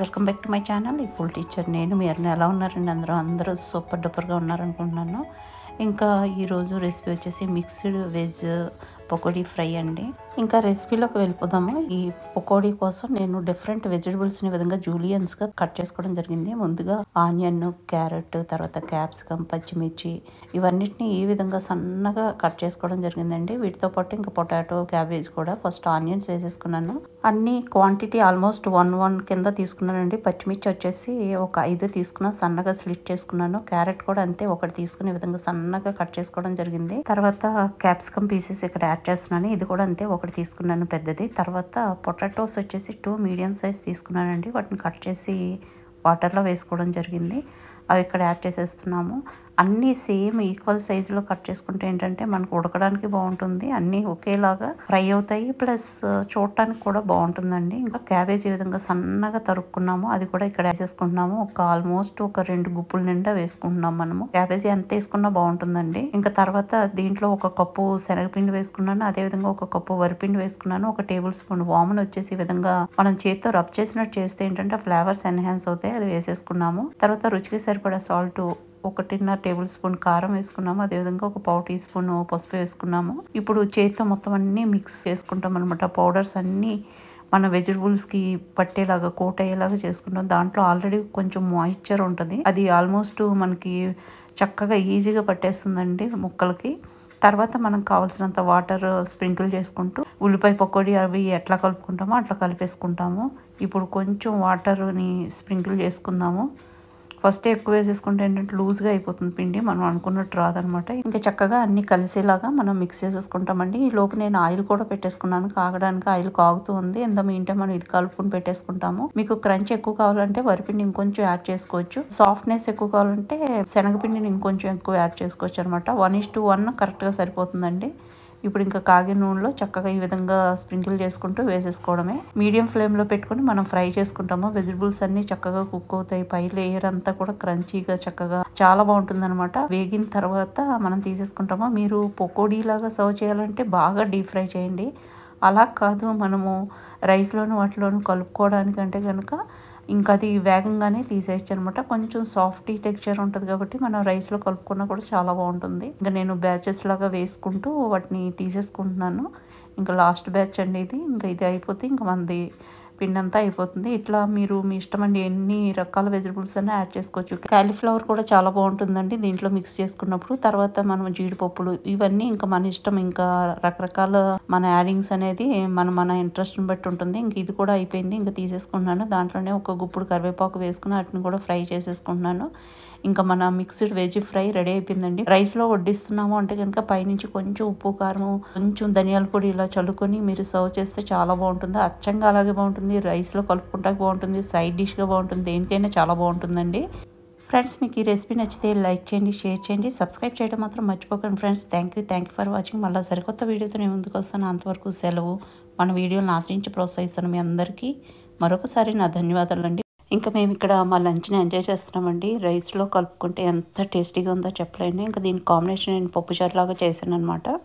welcome back to my channel ఇప్పుడు teacher నేను మీరు ఎలా ఉన్నారండి అందరూ అందరూ సూపర్ డూపర్గా ఉన్నారనుకుంటున్నాను ఇంకా ఈరోజు రెసిపీ వచ్చేసి మిక్స్డ్ వెజ్ పకోడీ ఫ్రై అండి ఇంకా రెసిపీలోకి వెళ్ళిపోదాము ఈ పకోడీ కోసం నేను డిఫరెంట్ ని విధంగా జూలియన్స్గా కట్ చేసుకోవడం జరిగింది ముందుగా ఆనియన్ క్యారెట్ తర్వాత క్యాప్సికమ్ పచ్చిమిర్చి ఇవన్నిటిని ఈ విధంగా సన్నగా కట్ చేసుకోవడం జరిగిందండి వీటితో పాటు ఇంకా పొటాటో క్యాబేజ్ కూడా ఫస్ట్ ఆనియన్స్ వేసేసుకున్నాను అన్ని క్వాంటిటీ ఆల్మోస్ట్ వన్ వన్ కింద తీసుకున్నానండి పచ్చిమిర్చి వచ్చేసి ఒక ఐదు తీసుకున్నాను సన్నగా స్లిట్ చేసుకున్నాను క్యారెట్ కూడా అంతే ఒకటి తీసుకునే విధంగా సన్నగా కట్ చేసుకోవడం జరిగింది తర్వాత క్యాప్సికమ్ పీసెస్ ఇక్కడ యాడ్ చేస్తున్నాను ఇది కూడా అంతే ఒకటి తీసుకున్నాను పెద్దది తర్వాత పొటాటోస్ వచ్చేసి టూ మీడియం సైజ్ తీసుకున్నానండి వాటిని కట్ చేసి వాటర్లో వేసుకోవడం జరిగింది అవి ఇక్కడ యాడ్ చేసేస్తున్నాము అన్నీ సేమ్ ఈక్వల్ సైజులో కట్ చేసుకుంటే ఏంటంటే మనకు ఉడకడానికి బాగుంటుంది అన్నీ ఒకేలాగా ఫ్రై అవుతాయి ప్లస్ చూడటానికి కూడా బాగుంటుందండి ఇంకా క్యాబేజ్ ఈ విధంగా సన్నగా తరుక్కున్నాము అది కూడా ఇక్కడ వేసేసుకుంటున్నాము ఒక ఆల్మోస్ట్ ఒక రెండు గుప్పుల నిండా వేసుకుంటున్నాం మనము క్యాబేజీ ఎంత వేసుకున్నా బాగుంటుందండి ఇంకా తర్వాత దీంట్లో ఒక కప్పు శనగపిండి వేసుకున్నాను అదే విధంగా ఒక కప్పు వరిపిండి వేసుకున్నాను ఒక టేబుల్ స్పూన్ వామన్ వచ్చేసి ఈ విధంగా మనం చేతితో రబ్ చేసినట్టు చేస్తే ఏంటంటే ఫ్లేవర్స్ ఎన్హాన్స్ అవుతాయి అది వేసేసుకున్నాము తర్వాత రుచికి సరిపడా సాల్ట్ ఒకటిన్నర టేబుల్ స్పూన్ కారం వేసుకున్నాము అదేవిధంగా ఒక పావు టీ స్పూన్ పసుపు వేసుకున్నాము ఇప్పుడు చేతితో మొత్తం అన్నీ మిక్స్ చేసుకుంటాం అనమాట పౌడర్స్ అన్నీ మన వెజిటబుల్స్కి పట్టేలాగా కోట్ అయ్యేలాగా చేసుకుంటాం దాంట్లో ఆల్రెడీ కొంచెం మాయిశ్చర్ ఉంటుంది అది ఆల్మోస్ట్ మనకి చక్కగా ఈజీగా పట్టేస్తుందండి ముక్కలకి తర్వాత మనకు కావాల్సినంత వాటర్ స్ప్రింకిల్ చేసుకుంటూ ఉల్లిపాయ పకోడీ అవి ఎట్లా కలుపుకుంటామో అట్లా కలిపేసుకుంటాము ఇప్పుడు కొంచెం వాటర్ని స్ప్రింకిల్ చేసుకుందాము ఫస్ట్ ఎక్కువ వేసేసుకుంటే ఏంటంటే లూజ్గా అయిపోతుంది పిండి మనం అనుకున్నట్టు రాదనమాట ఇంకా చక్కగా అన్ని కలిసేలాగా మనం మిక్స్ చేసేసుకుంటామండి ఈ లోపు నేను ఆయిల్ కూడా పెట్టేసుకున్నాను కాగడానికి ఆయిల్ కాగుతూ ఉంది ఎంత మీంటే మనం ఇది కలుపుకుని పెట్టేసుకుంటాము మీకు క్రంచ్ ఎక్కువ కావాలంటే వరిపిండి ఇంకొంచెం యాడ్ చేసుకోవచ్చు సాఫ్ట్నెస్ ఎక్కువ కావాలంటే శనగపిండిని ఇంకొంచెం ఎక్కువ యాడ్ చేసుకోవచ్చు అనమాట వన్ ఇస్ టు వన్ కరెక్ట్గా సరిపోతుందండి ఇప్పుడు ఇంకా కాగి నూనెలో చక్కగా ఈ విధంగా స్ప్రింకిల్ చేసుకుంటూ వేసేసుకోవడమే మీడియం ఫ్లేమ్లో పెట్టుకుని మనం ఫ్రై చేసుకుంటాము వెజిటబుల్స్ అన్ని చక్కగా కుక్ అవుతాయి పై లేయర్ అంతా కూడా క్రంచీగా చక్కగా చాలా బాగుంటుంది అనమాట వేగిన తర్వాత మనం తీసేసుకుంటాము మీరు పకోడీ లాగా సర్వ్ చేయాలంటే బాగా డీప్ ఫ్రై చేయండి అలా కాదు మనము రైస్లోను వాటిలోను కలుపుకోవడానికంటే కనుక ఇంకా అది వేగంగానే తీసేయచ్చు అనమాట కొంచెం సాఫ్టీ టెక్చర్ ఉంటుంది కాబట్టి మనం రైస్లో కలుపుకున్నా కూడా చాలా బాగుంటుంది ఇంకా నేను బ్యాచెస్ లాగా వేసుకుంటూ వాటిని తీసేసుకుంటున్నాను ఇంకా లాస్ట్ బ్యాచ్ అండి ఇది ఇంకా ఇది అయిపోతే ఇంకా మనది పిండి అంతా అయిపోతుంది ఇట్లా మీరు మీ ఇష్టం అండి ఎన్ని రకాల వెజిటబుల్స్ అన్నీ యాడ్ చేసుకోవచ్చు కాలీఫ్లవర్ కూడా చాలా బాగుంటుందండి దీంట్లో మిక్స్ చేసుకున్నప్పుడు తర్వాత మనం జీడిపప్పులు ఇవన్నీ ఇంకా మన ఇష్టం ఇంకా రకరకాల మన యాడింగ్స్ అనేది మన మన ఇంట్రెస్ట్ని బట్టి ఉంటుంది ఇంక ఇది కూడా అయిపోయింది ఇంకా తీసేసుకున్నాను దాంట్లోనే ఒక గుప్పుడు కరివేపాకు వేసుకుని వాటిని కూడా ఫ్రై చేసేసుకుంటున్నాను ఇంకా మన మిక్స్డ్ వెజ్ ఫ్రై రెడీ అయిపోయిందండి రైస్లో వడ్డిస్తున్నాము అంటే కనుక పైనుంచి కొంచెం ఉప్పు కారం కొంచెం ధనియాల పొడి ఇలా చల్లుకొని మీరు సర్వ్ చేస్తే చాలా బాగుంటుంది అచ్చంగా అలాగే బాగుంటుంది బాగుంటుంది రైస్లో కలుపుకుంటా బాగుంటుంది సైడ్ డిష్గా బాగుంటుంది దేనికైనా చాలా బాగుంటుందండి ఫ్రెండ్స్ మీకు ఈ రెసిపీ నచ్చితే లైక్ చేయండి షేర్ చేయండి సబ్స్క్రైబ్ చేయడం మాత్రం మర్చిపోకండి friends thank you thank you for watching మళ్ళీ సరికొత్త వీడియోతో నేను ముందుకు వస్తాను అంతవరకు సెలవు మన వీడియోని ఆశ్రయించి ప్రోత్సహిస్తాను మీ అందరికీ మరొకసారి నా ధన్యవాదాలు అండి ఇంకా మేము ఇక్కడ మా లంచ్ని ఎంజాయ్ చేస్తున్నామండి రైస్లో కలుపుకుంటే ఎంత టేస్టీగా ఉందో చెప్పలేను ఇంకా దీని కాంబినేషన్ నేను పప్పుచారు లాగా చేశాను అనమాట